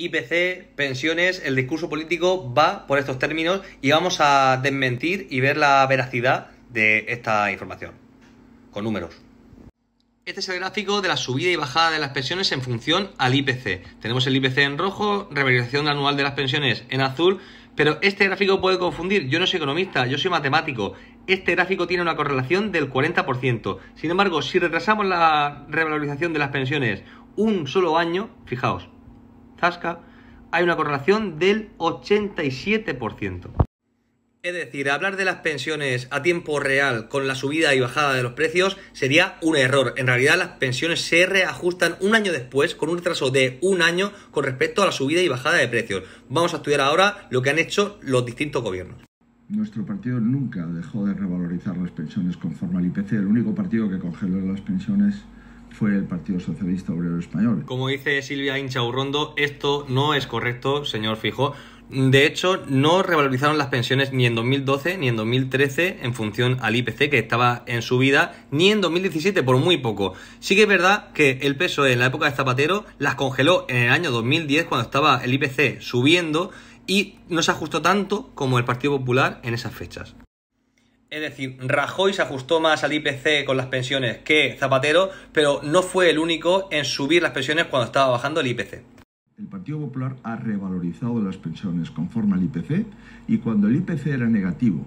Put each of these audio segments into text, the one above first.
IPC, pensiones, el discurso político va por estos términos y vamos a desmentir y ver la veracidad de esta información, con números. Este es el gráfico de la subida y bajada de las pensiones en función al IPC. Tenemos el IPC en rojo, revalorización anual de las pensiones en azul, pero este gráfico puede confundir. Yo no soy economista, yo soy matemático. Este gráfico tiene una correlación del 40%. Sin embargo, si retrasamos la revalorización de las pensiones un solo año, fijaos, hay una correlación del 87%. Es decir, hablar de las pensiones a tiempo real con la subida y bajada de los precios sería un error. En realidad las pensiones se reajustan un año después con un retraso de un año con respecto a la subida y bajada de precios. Vamos a estudiar ahora lo que han hecho los distintos gobiernos. Nuestro partido nunca dejó de revalorizar las pensiones conforme al IPC. El único partido que congeló las pensiones fue el Partido Socialista Obrero Español. Como dice Silvia Inchaurrondo, esto no es correcto, señor Fijo. De hecho, no revalorizaron las pensiones ni en 2012 ni en 2013 en función al IPC que estaba en subida, ni en 2017 por muy poco. Sí que es verdad que el peso e en la época de Zapatero las congeló en el año 2010 cuando estaba el IPC subiendo y no se ajustó tanto como el Partido Popular en esas fechas. Es decir, Rajoy se ajustó más al IPC con las pensiones que Zapatero, pero no fue el único en subir las pensiones cuando estaba bajando el IPC. El Partido Popular ha revalorizado las pensiones conforme al IPC y cuando el IPC era negativo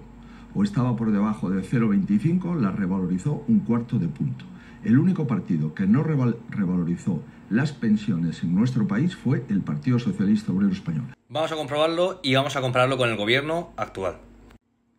o estaba por debajo de 0,25, la revalorizó un cuarto de punto. El único partido que no revalorizó las pensiones en nuestro país fue el Partido Socialista Obrero Español. Vamos a comprobarlo y vamos a compararlo con el gobierno actual.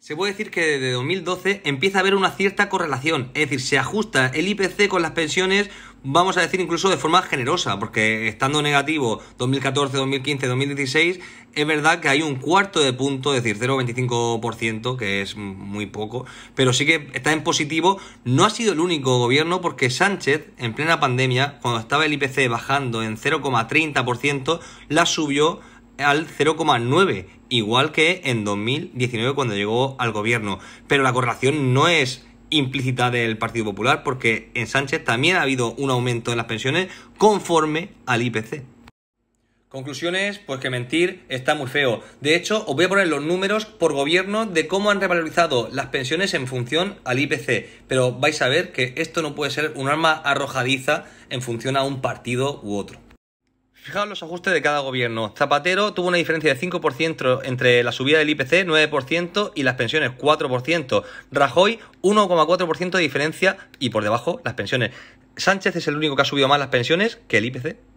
Se puede decir que desde 2012 empieza a haber una cierta correlación, es decir, se ajusta el IPC con las pensiones, vamos a decir incluso de forma generosa, porque estando negativo 2014, 2015, 2016, es verdad que hay un cuarto de punto, es decir, 0,25%, que es muy poco, pero sí que está en positivo. No ha sido el único gobierno porque Sánchez, en plena pandemia, cuando estaba el IPC bajando en 0,30%, la subió al 0,9, igual que en 2019 cuando llegó al gobierno. Pero la correlación no es implícita del Partido Popular porque en Sánchez también ha habido un aumento en las pensiones conforme al IPC. Conclusiones, pues que mentir está muy feo. De hecho, os voy a poner los números por gobierno de cómo han revalorizado las pensiones en función al IPC, pero vais a ver que esto no puede ser un arma arrojadiza en función a un partido u otro. Fijaos los ajustes de cada gobierno. Zapatero tuvo una diferencia de 5% entre la subida del IPC, 9%, y las pensiones, 4%. Rajoy, 1,4% de diferencia y por debajo las pensiones. Sánchez es el único que ha subido más las pensiones que el IPC.